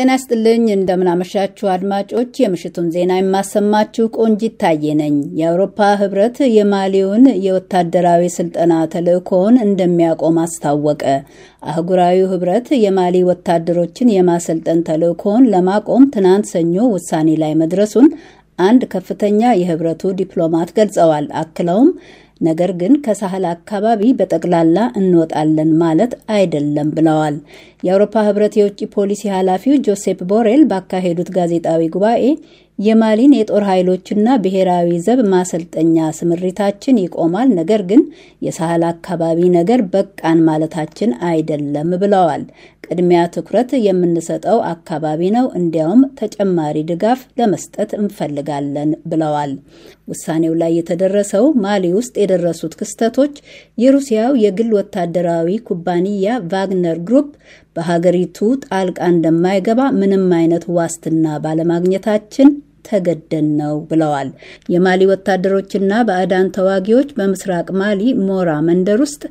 ጤና ስጥልኝ እንደምናመሻችሁ አድማጮች፣ የምሽቱን ዜና የማሰማችሁ ቆንጂ ይታየ ነኝ። የአውሮፓ ህብረት የማሊውን የወታደራዊ ስልጠና ተልእኮውን እንደሚያቆም አስታወቀ። አህጉራዊው ህብረት የማሊ ወታደሮችን የማሰልጠን ተልእኮውን ለማቆም ትናንት ሰኞ ውሳኔ ላይ መድረሱን አንድ ከፍተኛ የህብረቱ ዲፕሎማት ገልጸዋል። አክለውም ነገር ግን ከሳህል አካባቢ በጠቅላላ እንወጣለን ማለት አይደለም ብለዋል። የአውሮፓ ህብረት የውጭ ፖሊሲ ኃላፊው ጆሴፕ ቦሬል ባካሄዱት ጋዜጣዊ ጉባኤ የማሊን የጦር ኃይሎችና ብሔራዊ ዘብ ማሰልጠኛ ስምሪታችን ይቆማል፣ ነገር ግን የሳህል አካባቢ ነገር በቃን ማለታችን አይደለም ብለዋል። ቅድሚያ ትኩረት የምንሰጠው አካባቢ ነው፣ እንዲያውም ተጨማሪ ድጋፍ ለመስጠት እንፈልጋለን ብለዋል። ውሳኔው ላይ የተደረሰው ማሊ ውስጥ የደረሱት ክስተቶች የሩሲያው የግል ወታደራዊ ኩባንያ ቫግነር ግሩፕ በሀገሪቱ ጣልቃ እንደማይገባ ምንም አይነት ዋስትና ባለማግኘታችን ተገደን ነው ብለዋል። የማሊ ወታደሮችና ባዕዳን ተዋጊዎች በምስራቅ ማሊ ሞራ መንደር ውስጥ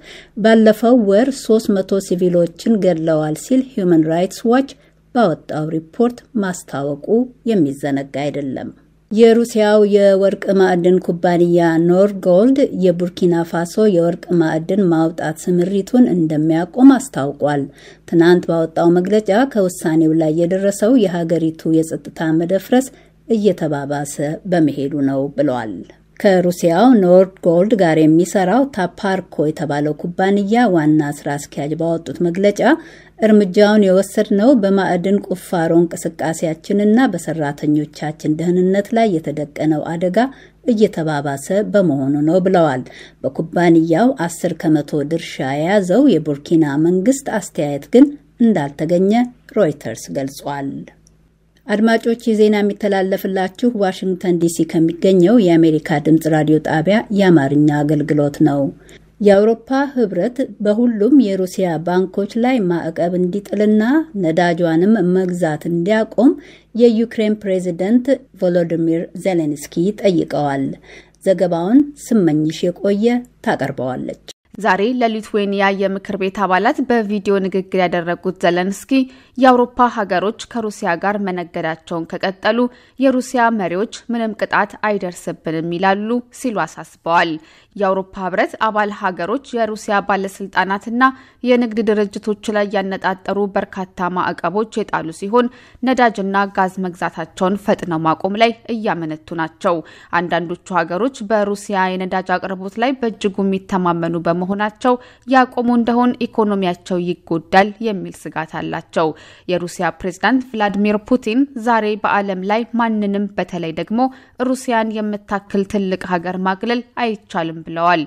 ባለፈው ወር 300 ሲቪሎችን ገድለዋል ሲል ሂዩማን ራይትስ ዋች ባወጣው ሪፖርት ማስታወቁ የሚዘነጋ አይደለም። የሩሲያው የወርቅ ማዕድን ኩባንያ ኖርጎልድ የቡርኪና ፋሶ የወርቅ ማዕድን ማውጣት ስምሪቱን እንደሚያቆም አስታውቋል። ትናንት ባወጣው መግለጫ ከውሳኔው ላይ የደረሰው የሀገሪቱ የጸጥታ መደፍረስ እየተባባሰ በመሄዱ ነው ብለዋል። ከሩሲያው ኖርድ ጎልድ ጋር የሚሰራው ታፓርኮ የተባለው ኩባንያ ዋና ስራ አስኪያጅ ባወጡት መግለጫ እርምጃውን የወሰድነው በማዕድን ቁፋሮ እንቅስቃሴያችንና በሰራተኞቻችን ደህንነት ላይ የተደቀነው አደጋ እየተባባሰ በመሆኑ ነው ብለዋል። በኩባንያው አስር ከመቶ ድርሻ የያዘው የቡርኪና መንግስት አስተያየት ግን እንዳልተገኘ ሮይተርስ ገልጿል። አድማጮች የዜና የሚተላለፍላችሁ ዋሽንግተን ዲሲ ከሚገኘው የአሜሪካ ድምፅ ራዲዮ ጣቢያ የአማርኛ አገልግሎት ነው። የአውሮፓ ህብረት በሁሉም የሩሲያ ባንኮች ላይ ማዕቀብ እንዲጥልና ነዳጇንም መግዛት እንዲያቆም የዩክሬን ፕሬዚደንት ቮሎዲሚር ዜሌንስኪ ጠይቀዋል። ዘገባውን ስመኝሽ የቆየ ታቀርበዋለች። ዛሬ ለሊትዌኒያ የምክር ቤት አባላት በቪዲዮ ንግግር ያደረጉት ዘለንስኪ የአውሮፓ ሀገሮች ከሩሲያ ጋር መነገዳቸውን ከቀጠሉ የሩሲያ መሪዎች ምንም ቅጣት አይደርስብንም ይላሉ ሲሉ አሳስበዋል። የአውሮፓ ህብረት አባል ሀገሮች የሩሲያ ባለስልጣናትና የንግድ ድርጅቶች ላይ ያነጣጠሩ በርካታ ማዕቀቦች የጣሉ ሲሆን ነዳጅና ጋዝ መግዛታቸውን ፈጥነው ማቆም ላይ እያመነቱ ናቸው። አንዳንዶቹ ሀገሮች በሩሲያ የነዳጅ አቅርቦት ላይ በእጅጉ የሚተማመኑ በመሆናቸው ያቆሙ እንደሆን ኢኮኖሚያቸው ይጎዳል የሚል ስጋት አላቸው። የሩሲያ ፕሬዝዳንት ቭላዲሚር ፑቲን ዛሬ በዓለም ላይ ማንንም በተለይ ደግሞ ሩሲያን የምታክል ትልቅ ሀገር ማግለል አይቻልም ብለዋል።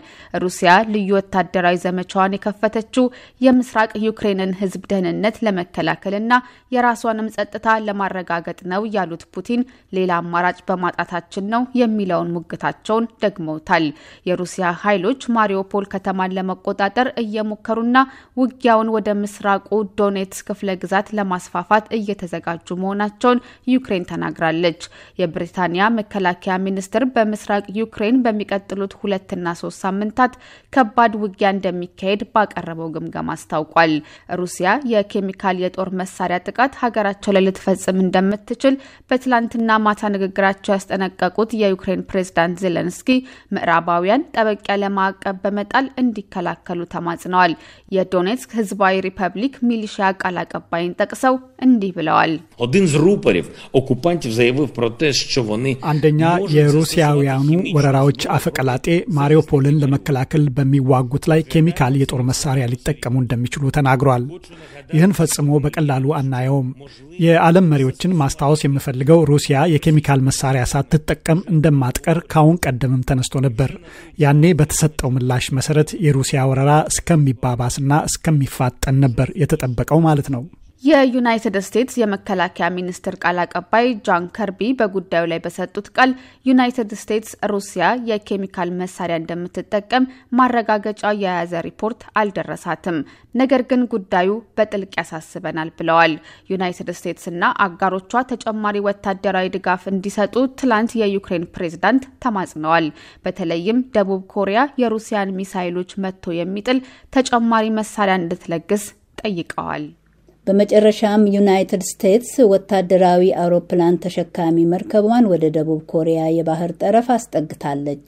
ሩሲያ ልዩ ወታደራዊ ዘመቻዋን የከፈተችው የምስራቅ ዩክሬንን ህዝብ ደህንነት ለመከላከልና የራሷንም ጸጥታ ለማረጋገጥ ነው ያሉት ፑቲን ሌላ አማራጭ በማጣታችን ነው የሚለውን ሙግታቸውን ደግመውታል። የሩሲያ ኃይሎች ማሪዮፖል ከተማን ለመቆጣጠር እየሞከሩና ውጊያውን ወደ ምስራቁ ዶኔትስ ክፍለ ግዛት ለማስፋፋት እየተዘጋጁ መሆናቸውን ዩክሬን ተናግራለች። የብሪታንያ መከላከያ ሚኒስትር በምስራቅ ዩክሬን በሚቀጥሉት ሁለትና ሁለትና ሶስት ሳምንታት ከባድ ውጊያ እንደሚካሄድ ባቀረበው ግምገማ አስታውቋል። ሩሲያ የኬሚካል የጦር መሳሪያ ጥቃት ሀገራቸው ላይ ልትፈጽም እንደምትችል በትላንትና ማታ ንግግራቸው ያስጠነቀቁት የዩክሬን ፕሬዝዳንት ዜሌንስኪ ምዕራባውያን ጠበቅ ያለ ማዕቀብ በመጣል እንዲከላከሉ ተማጽነዋል። የዶኔትስክ ህዝባዊ ሪፐብሊክ ሚሊሺያ ቃል አቀባይን ጠቅሰው እንዲህ ብለዋል። አንደኛ የሩሲያውያኑ ወረራዎች አፈቀላጤ ማሪ ማሪዮፖልን ለመከላከል በሚዋጉት ላይ ኬሚካል የጦር መሳሪያ ሊጠቀሙ እንደሚችሉ ተናግሯል። ይህን ፈጽሞ በቀላሉ አናየውም። የዓለም መሪዎችን ማስታወስ የምፈልገው ሩሲያ የኬሚካል መሳሪያ ሳትጠቀም እንደማትቀር ካሁን ቀደምም ተነስቶ ነበር። ያኔ በተሰጠው ምላሽ መሰረት የሩሲያ ወረራ እስከሚባባስና እስከሚፋጠን ነበር የተጠበቀው ማለት ነው። የዩናይትድ ስቴትስ የመከላከያ ሚኒስትር ቃል አቀባይ ጃን ከርቢ በጉዳዩ ላይ በሰጡት ቃል ዩናይትድ ስቴትስ ሩሲያ የኬሚካል መሳሪያ እንደምትጠቀም ማረጋገጫ የያዘ ሪፖርት አልደረሳትም፣ ነገር ግን ጉዳዩ በጥልቅ ያሳስበናል ብለዋል። ዩናይትድ ስቴትስና አጋሮቿ ተጨማሪ ወታደራዊ ድጋፍ እንዲሰጡ ትላንት የዩክሬን ፕሬዝዳንት ተማጽነዋል። በተለይም ደቡብ ኮሪያ የሩሲያን ሚሳይሎች መጥቶ የሚጥል ተጨማሪ መሳሪያ እንድትለግስ ጠይቀዋል። በመጨረሻም ዩናይትድ ስቴትስ ወታደራዊ አውሮፕላን ተሸካሚ መርከቧን ወደ ደቡብ ኮሪያ የባህር ጠረፍ አስጠግታለች።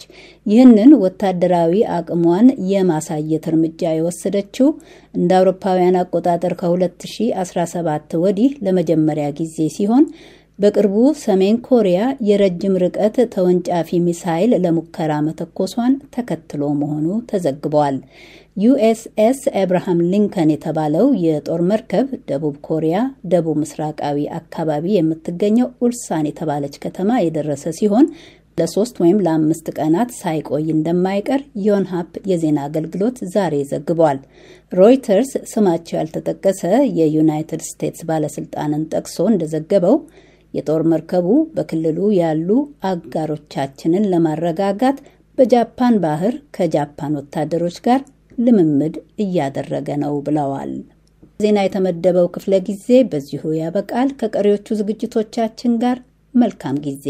ይህንን ወታደራዊ አቅሟን የማሳየት እርምጃ የወሰደችው እንደ አውሮፓውያን አቆጣጠር ከ2017 ወዲህ ለመጀመሪያ ጊዜ ሲሆን በቅርቡ ሰሜን ኮሪያ የረጅም ርቀት ተወንጫፊ ሚሳይል ለሙከራ መተኮሷን ተከትሎ መሆኑ ተዘግቧል። ዩኤስኤስ አብርሃም ሊንከን የተባለው የጦር መርከብ ደቡብ ኮሪያ ደቡብ ምስራቃዊ አካባቢ የምትገኘው ኡልሳን የተባለች ከተማ የደረሰ ሲሆን ለሶስት ወይም ለአምስት ቀናት ሳይቆይ እንደማይቀር ዮንሃፕ የዜና አገልግሎት ዛሬ ዘግቧል። ሮይተርስ ስማቸው ያልተጠቀሰ የዩናይትድ ስቴትስ ባለስልጣንን ጠቅሶ እንደዘገበው የጦር መርከቡ በክልሉ ያሉ አጋሮቻችንን ለማረጋጋት በጃፓን ባህር ከጃፓን ወታደሮች ጋር ልምምድ እያደረገ ነው ብለዋል። ዜና የተመደበው ክፍለ ጊዜ በዚሁ ያበቃል። ከቀሪዎቹ ዝግጅቶቻችን ጋር መልካም ጊዜ